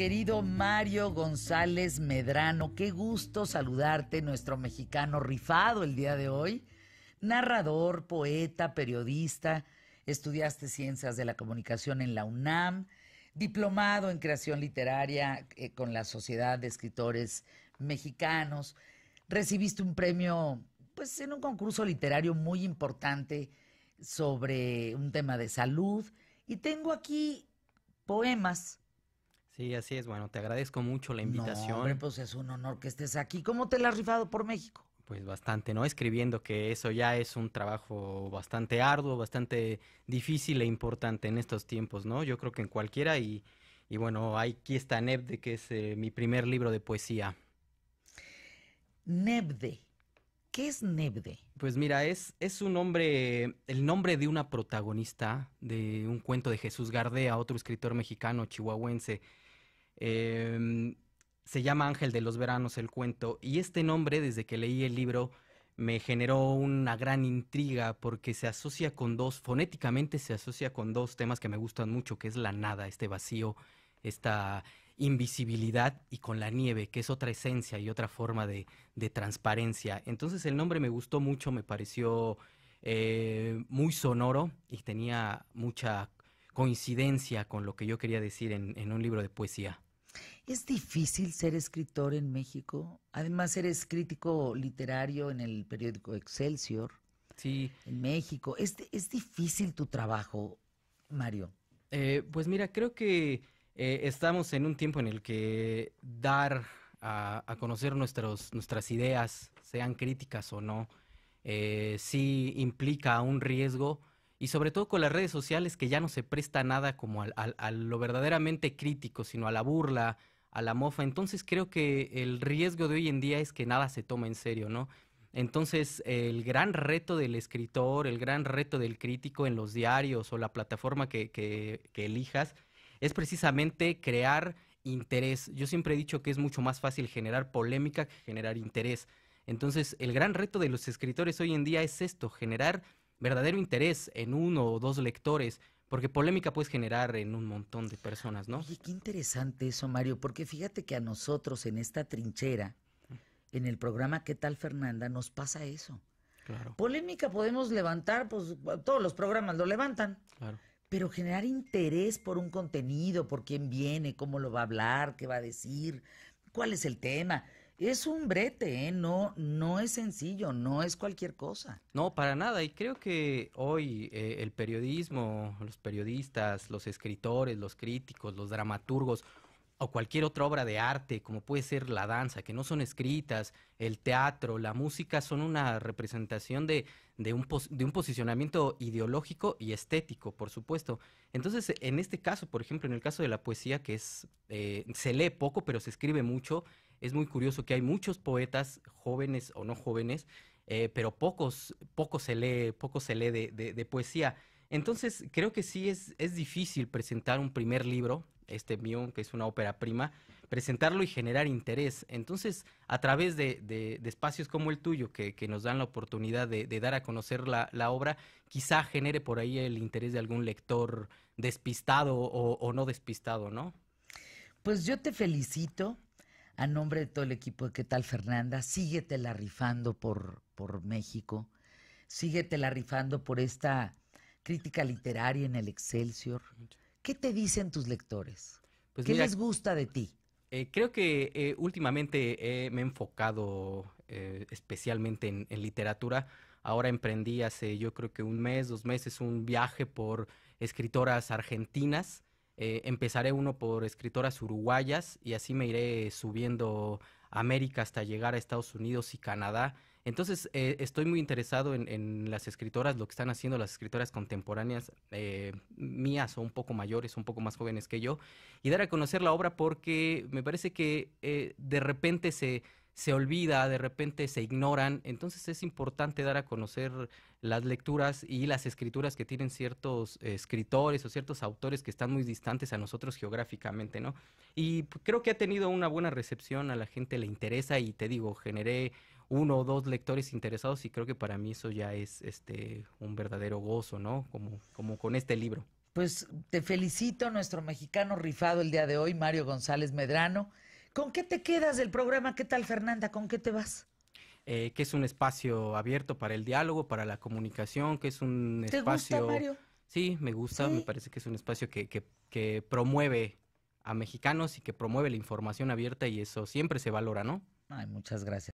querido Mario González Medrano, qué gusto saludarte, nuestro mexicano rifado el día de hoy, narrador, poeta, periodista, estudiaste ciencias de la comunicación en la UNAM, diplomado en creación literaria eh, con la Sociedad de Escritores Mexicanos, recibiste un premio pues en un concurso literario muy importante sobre un tema de salud y tengo aquí poemas Sí, así es. Bueno, te agradezco mucho la invitación. No, pues es un honor que estés aquí. ¿Cómo te la has rifado por México? Pues bastante, ¿no? Escribiendo que eso ya es un trabajo bastante arduo, bastante difícil e importante en estos tiempos, ¿no? Yo creo que en cualquiera y, y bueno, aquí está Nebde, que es eh, mi primer libro de poesía. Nebde. ¿Qué es Nebde? Pues mira, es, es un nombre, el nombre de una protagonista de un cuento de Jesús Gardea, otro escritor mexicano chihuahuense. Em, se llama Ángel de los Veranos el cuento y este nombre desde que leí el libro me generó una gran intriga porque se asocia con dos, fonéticamente se asocia con dos temas que me gustan mucho, que es la nada, este vacío, esta invisibilidad y con la nieve, que es otra esencia y otra forma de, transparencia. Entonces el nombre me gustó mucho, me pareció eh, muy sonoro y tenía mucha coincidencia con lo que yo quería decir en un libro de poesía. ¿Es difícil ser escritor en México? Además, eres crítico literario en el periódico Excelsior. Sí. En México. ¿Es, es difícil tu trabajo, Mario? Eh, pues mira, creo que eh, estamos en un tiempo en el que dar a, conocer nuestros, nuestras ideas, sean críticas o no, eh, sí implica un riesgo y sobre todo con las redes sociales que ya no se presta nada como a lo verdaderamente crítico, sino a la burla, a la mofa. Entonces creo que el riesgo de hoy en día es que nada se toma en serio, ¿no? Entonces el gran reto del escritor, el gran reto del crítico en los diarios o la plataforma que, que elijas es precisamente crear interés. Yo siempre he dicho que es mucho más fácil generar polémica que generar interés. Entonces el gran reto de los escritores hoy en día es esto, generar verdadero interés en uno o dos lectores, porque polémica puedes generar en un montón de personas, ¿no? Y qué interesante eso, Mario, porque fíjate que a nosotros en esta trinchera, mm. en el programa ¿Qué tal Fernanda? nos pasa eso. Claro. Polémica podemos levantar, pues todos los programas lo levantan. Pero generar interés por un contenido, por quién viene, cómo lo va a hablar, qué va a decir, cuál es el tema es un brete, ¿eh? no, no es sencillo, no es cualquier cosa. No, para nada. Y creo que hoy eh, el periodismo, los periodistas, los escritores, los críticos, los dramaturgos o cualquier otra obra de arte, como puede ser la danza, que no son escritas, el teatro, la música, son una representación de, un, posicionamiento ideológico y estético, por supuesto. Entonces, en este caso, por ejemplo, en el caso de la poesía, que es, eh, se lee poco, pero se escribe mucho, es muy curioso que hay muchos poetas, jóvenes o no jóvenes, eh, pero pocos, poco se lee, poco se lee de, poesía. Entonces, creo que sí es, es, difícil presentar un primer libro, este mío, que es una ópera prima, presentarlo y generar interés. Entonces, a través de, espacios como el tuyo, que, nos dan la oportunidad de, dar a conocer la, obra, quizá genere por ahí el interés de algún lector despistado o, o no despistado, ¿no? Pues yo te felicito, a nombre de todo el equipo de ¿Qué tal Fernanda? Síguetela rifando por, por México, síguetela rifando por esta crítica literaria en el Excelsior. ¿Qué te dicen tus lectores? Pues ¿Qué les gusta de ti? Eh, creo que eh, últimamente me he enfocado eh, especialmente en, literatura. Ahora emprendí hace yo creo que un mes, dos meses, un viaje por escritoras argentinas eh, empezaré uno por escritoras uruguayas y así me iré subiendo América hasta llegar a Estados Unidos y Canadá. Entonces, eh, estoy muy interesado en, las escritoras, lo que están haciendo las escritoras contemporáneas eh, mías o un poco mayores, un poco más jóvenes que yo, y dar a conocer la obra porque me parece que de repente se, se olvida, de repente se ignoran. Entonces es importante dar a conocer las lecturas y las escrituras que tienen ciertos escritores o ciertos autores que están muy distantes a nosotros geográficamente, ¿no? Y creo que ha tenido una buena recepción, a la gente le interesa y te digo, generé uno o dos lectores interesados y creo que para mí eso ya es este un verdadero gozo, ¿no? Como, como con este libro. Pues te felicito, nuestro mexicano rifado el día de hoy, Mario González Medrano. ¿Con qué te quedas del programa? ¿Qué tal, Fernanda? ¿Con qué te vas? Eh, que es un espacio abierto para el diálogo, para la comunicación, que es un ¿Te espacio... Gusta, Mario? Sí, me gusta, me parece que es un espacio que, que promueve a mexicanos y que promueve la información abierta y eso siempre se valora, ¿no? Ay, muchas gracias.